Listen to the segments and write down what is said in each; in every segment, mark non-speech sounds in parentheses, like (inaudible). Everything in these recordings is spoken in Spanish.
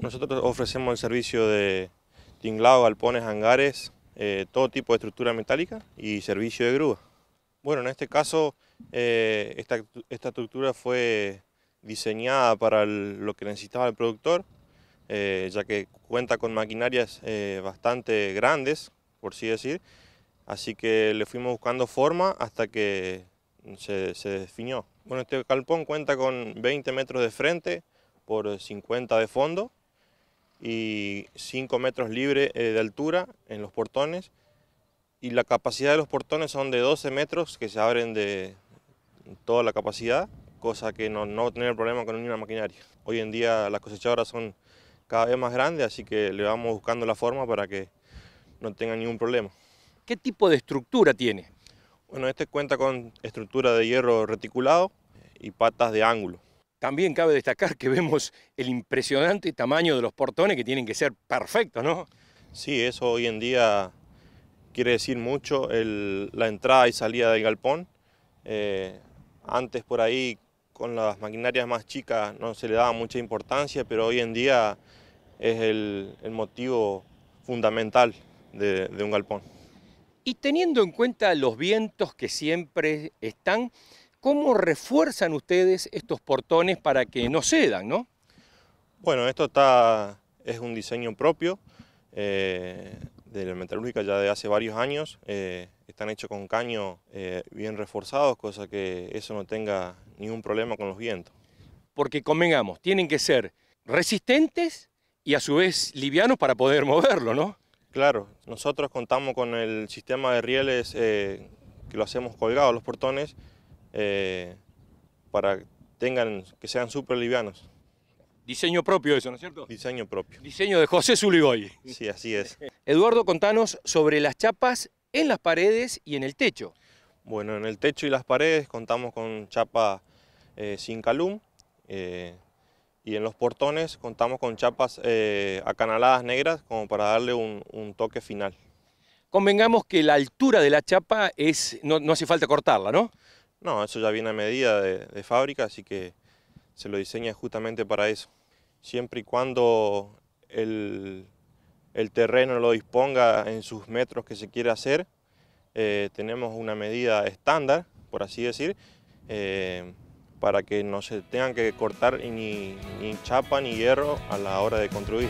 Nosotros ofrecemos el servicio de tinglado, galpones, hangares, eh, todo tipo de estructura metálica y servicio de grúa. Bueno, en este caso, eh, esta, esta, estructura fue diseñada para lo que necesitaba el productor, eh, ya que cuenta con maquinarias bastante grandes, por así decir, así que le fuimos buscando forma hasta que se, se definió. Bueno, este galpón cuenta con 20 metros de frente por 50 de fondo, y 5 metros libres eh, de altura en los portones y la capacidad de los portones son de 12 metros que se abren de toda la capacidad, cosa que no, no tener problema con ninguna maquinaria. Hoy en día las cosechadoras son cada vez más grandes, así que le vamos buscando la forma para que no tenga ningún problema. ¿Qué tipo de estructura tiene? Bueno, este cuenta con estructura de hierro reticulado y patas de ángulo. También cabe destacar que vemos el impresionante tamaño de los portones que tienen que ser perfectos, ¿no? Sí, eso hoy en día quiere decir mucho, la entrada y salida del galpón. Eh, antes por ahí con las maquinarias más chicas no se le daba mucha importancia, pero hoy en día es el, motivo fundamental de un galpón. Y teniendo en cuenta los vientos que siempre están, ¿Cómo refuerzan ustedes estos portones para que no cedan, no? Bueno, esto está, es un diseño propio eh, de la metalúrgica ya de hace varios años. Eh, están hechos con caños eh, bien reforzados, cosa que eso no tenga ningún problema con los vientos. Porque convengamos, tienen que ser resistentes y a su vez livianos para poder moverlo, ¿no? Claro, nosotros contamos con el sistema de rieles que lo hacemos colgado los portones, eh, para tengan, que sean súper livianos. Diseño propio eso, ¿no es cierto? Diseño propio. Diseño de José Zuligoy. Sí, así es. (laughs) Eduardo, contanos sobre las chapas en las paredes y en el techo. Bueno, en el techo y las paredes contamos con chapa eh, sin calum eh, y en los portones contamos con chapas acanaladas negras como para darle un, toque final. Convengamos que la altura de la chapa es no hace falta cortarla, ¿no? No, eso ya viene a medida de, fábrica, así que se lo diseña justamente para eso. Siempre y cuando el, terreno lo disponga en sus metros que se quiere hacer, eh, tenemos una medida estándar, por así decir, eh, para que no se tengan que cortar ni chapa ni hierro a la hora de construir.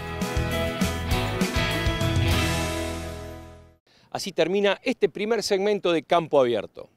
Así termina este primer segmento de Campo Abierto.